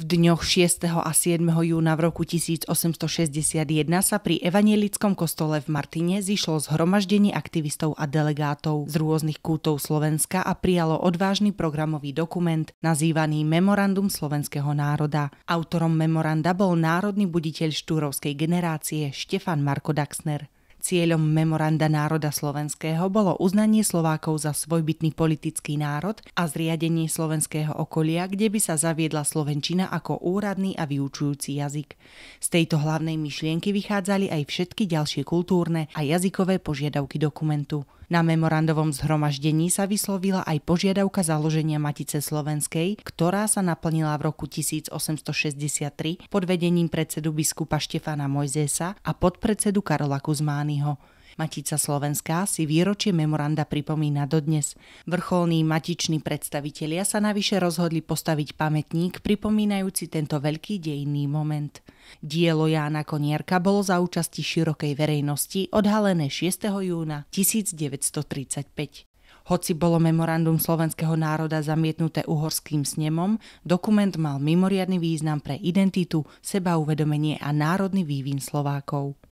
V dňoch 6. a 7. júna v roku 1861 sa pri evanielickom kostole v Martine zišlo zhromaždenie aktivistov a delegátov z rôznych kútov Slovenska a prijalo odvážny programový dokument nazývaný Memorandum slovenského národa. Autorom memoranda bol národný buditeľ štúrovskej generácie Štefan Marko Daxner. Cieľom memoranda národa slovenského bolo uznanie Slovákov za svojbytný politický národ a zriadenie slovenského okolia, kde by sa zaviedla slovenčina ako úradný a vyučujúci jazyk. Z tejto hlavnej myšlienky vychádzali aj všetky ďalšie kultúrne a jazykové požiadavky dokumentu. Na memorandovom zhromaždení sa vyslovila aj požiadavka založenia Matice Slovenskej, ktorá sa naplnila v roku 1863 pod vedením predsedu biskupa Štefana Mojzesa a podpredsedu Karola Kuzmány. Rományho. Matica Slovenská si výročie memoranda pripomína dodnes. Vrcholní matiční predstavitelia sa navyše rozhodli postaviť pamätník pripomínajúci tento veľký dejinný moment. Dielo Jána Konierka bolo za účasti širokej verejnosti odhalené 6. júna 1935. Hoci bolo memorandum slovenského národa zamietnuté uhorským snemom, dokument mal mimoriadny význam pre identitu, sebauvedomenie a národný vývin Slovákov.